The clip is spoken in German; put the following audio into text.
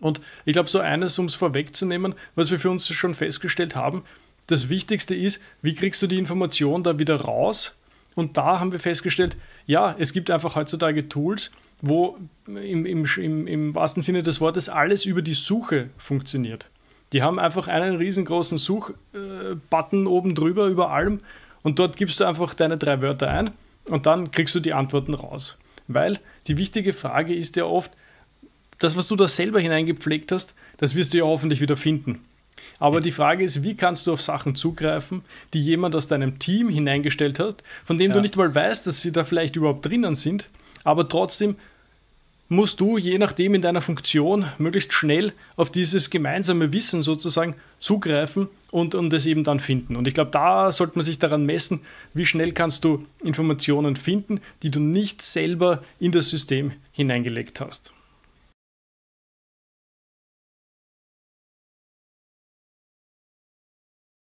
Und ich glaube, so eines, um es vorwegzunehmen, was wir für uns schon festgestellt haben, das Wichtigste ist, wie kriegst du die Information da wieder raus? Und da haben wir festgestellt, ja, es gibt einfach heutzutage Tools, wo im, im, im, im wahrsten Sinne des Wortes alles über die Suche funktioniert. Die haben einfach einen riesengroßen Suchbutton äh, oben drüber, über allem. Und dort gibst du einfach deine drei Wörter ein und dann kriegst du die Antworten raus. Weil die wichtige Frage ist ja oft, das, was du da selber hineingepflegt hast, das wirst du ja hoffentlich wieder finden. Aber die Frage ist, wie kannst du auf Sachen zugreifen, die jemand aus deinem Team hineingestellt hat, von dem ja. du nicht mal weißt, dass sie da vielleicht überhaupt drinnen sind, aber trotzdem musst du je nachdem in deiner Funktion möglichst schnell auf dieses gemeinsame Wissen sozusagen zugreifen und, und eben dann finden. Und ich glaube, da sollte man sich daran messen, wie schnell kannst du Informationen finden, die du nicht selber in das System hineingelegt hast.